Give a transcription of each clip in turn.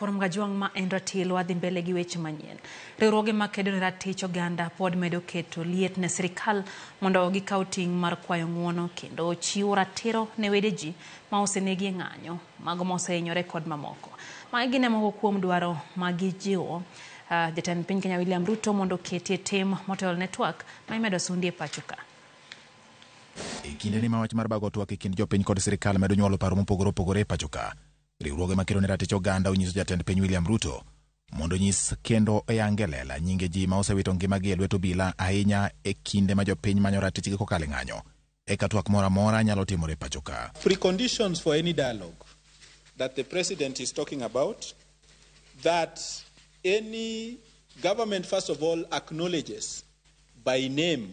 Koro mgajuang' ma en ratilo adhi mbele gi weche manyien. Riwruoge makedo ne ratich oganda pod medo keto liet ne sirikal mondo gikaw ting' mar kwayo ng'uono kendo chiwo ratiro ne wede ji ma osenegi e ng'anyo, mago ma osehinyore kod mamoko. Magi gin e moko kuom dwaro ma gijiwo uh, jatend piny Kenya William Ruto mondo ketie tim motel network ma imedo sundi e pacho ka. E kinde ni ma wach mar bago twak e kind jopiny kod sirikal medo nyuolo paro mopogore opogore e pacho ka. riwruoge ma kedo ne ratich oganda onyiso jatend piny William Ruto mondo onyis kendo oyange e lela nyinge ji ma osewito ngimagi e lwet obila ahinya e kinde ma jopiny manyo ratichgi kokalo e ng'anyo eka twak moro amora nyalo timore e pacho ka. Preconditions for any dialogue that the president is talking about that any government first of all acknowledges by name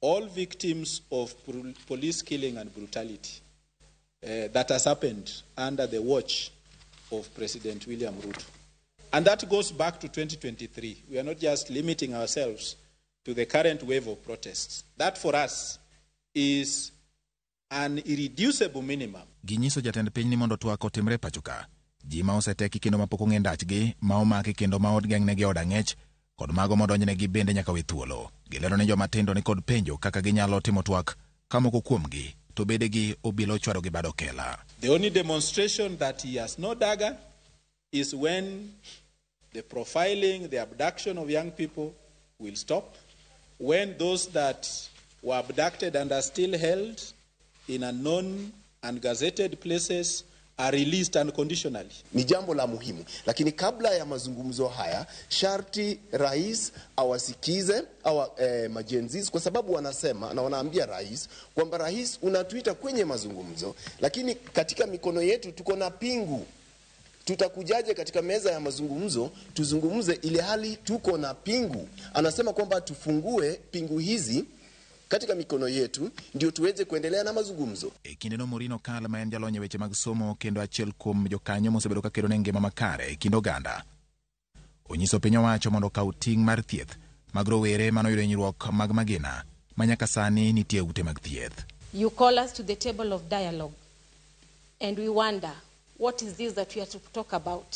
all victims of police killing and brutality Uh, that has happened under the watch of President William Ruto. And that goes back to 2023. We are not just limiting ourselves to the current wave of protests. That for us is an irreducible minimum. Ginyiso jatend piny ni mondo twak otimre pachoka. Ji ma oseteki kendo mapok ong'e ndachgi, ma omaki kendo ma odgeng'negi od ang'ech, kod mago modonjnegi bende nyaka we thuolo. Gilero ni jomatindo ni kod penjo kaka ginyalo timo twak ka moko kuomgi to bede gi obila ochwado gi bad okela. The only demonstration that he has no dagger is when the profiling, the abduction of young people will stop. When those that were abducted and are still held in unknown and gazetted places are released unconditionally. Ni jambo la muhimu, lakini kabla ya mazungumzo haya sharti rais awasikize awa, eh, majenzis kwa sababu wanasema na wanaambia rais kwamba rais, unatuita kwenye mazungumzo, lakini katika mikono yetu tuko na pingu Tutakujaje katika meza ya mazungumzo tuzungumze, ili hali tuko na pingu? Anasema kwamba tufungue pingu hizi katika mikono yetu ndio tuweze kuendelea na mazungumzo e kinde ekindeno murino kala maenjalo nye weche mag somo kendo achiel kuom jokanyo mosebedo ka kedo ne ngima makare e kind oganda onyiso piny owacho mondo okaw ting' mar thieth mag rowere manoyudo hinyruok mag magina ma nyaka sani nitie ute mag thieth you call us to the table of dialogue and we wonder what is this that we are to talk about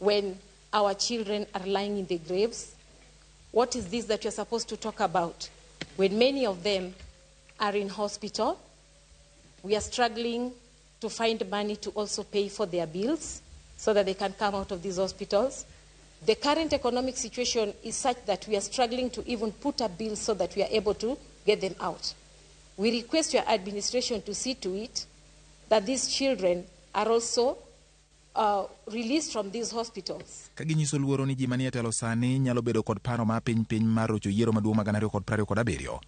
when our children are lying in the graves what is this that are supposed to talk about when many of them are in hospital. We are struggling to find money to also pay for their bills so that they can come out of these hospitals. The current economic situation is such that we are struggling to even put a bill, so that we are able to get them out. We request your administration to see to it that these children are also Uh, ka ginyiso luoro ni ji manie telo sani nyalo bedo kod paro ma piny piny mar rocho yiero maduong' magana ariyo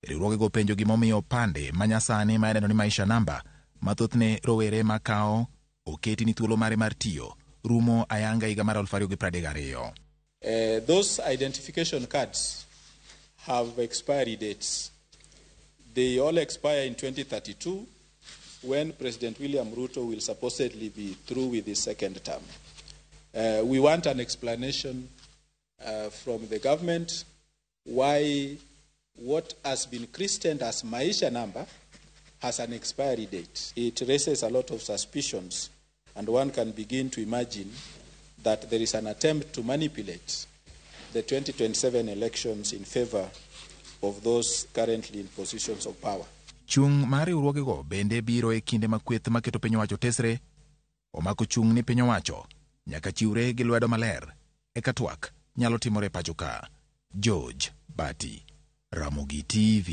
e riwruogego penjo gimomiyo opande nyasani ma ineno ni maisha namba mathothne rowere ma kawo oketi ni thuolo mare mar tiyo rumo ayanga higa mar eh, those identification cards have expiry dates. They all expire in 2032 when President William Ruto will supposedly be through with his second term. Uh, we want an explanation uh, from the government why what has been christened as Maisha number has an expiry date. It raises a lot of suspicions, and one can begin to imagine that there is an attempt to manipulate the 2027 elections in favor of those currently in positions of power. Chung' mar riwruogego bende biro e kinde ma kweth maketo piny owacho tesre, omako chung' ni piny owacho nyaka chiwre gi lwedo maler, eka twak nyalo timore e pacho ka. George Bati, Ramogi TV